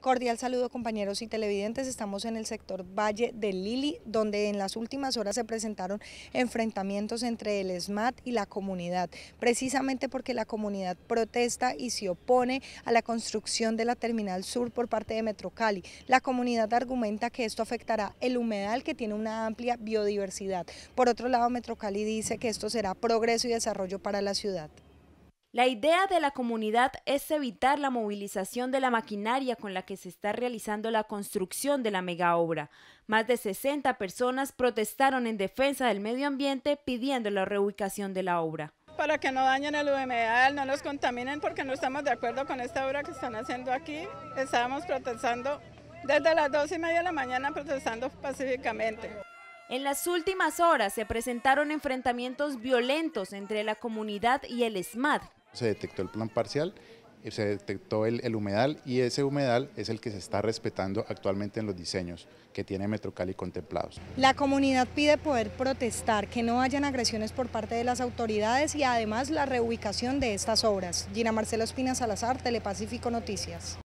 Cordial saludo compañeros y televidentes, estamos en el sector Valle del Lili, donde en las últimas horas se presentaron enfrentamientos entre el SMAT y la comunidad, precisamente porque la comunidad protesta y se opone a la construcción de la Terminal Sur por parte de Metrocali. La comunidad argumenta que esto afectará el humedal que tiene una amplia biodiversidad. Por otro lado, Metrocali dice que esto será progreso y desarrollo para la ciudad. La idea de la comunidad es evitar la movilización de la maquinaria con la que se está realizando la construcción de la megaobra. Más de 60 personas protestaron en defensa del medio ambiente pidiendo la reubicación de la obra. Para que no dañen el humedal, no nos contaminen porque no estamos de acuerdo con esta obra que están haciendo aquí. Estábamos protestando desde las dos y media de la mañana, protestando pacíficamente. En las últimas horas se presentaron enfrentamientos violentos entre la comunidad y el SMAD, se detectó el plan parcial, eh, se detectó el, humedal y ese humedal es el que se está respetando actualmente en los diseños que tiene Metrocali contemplados. La comunidad pide poder protestar, que no hayan agresiones por parte de las autoridades y además la reubicación de estas obras. Gina Marcela Espina Salazar, Telepacífico Noticias.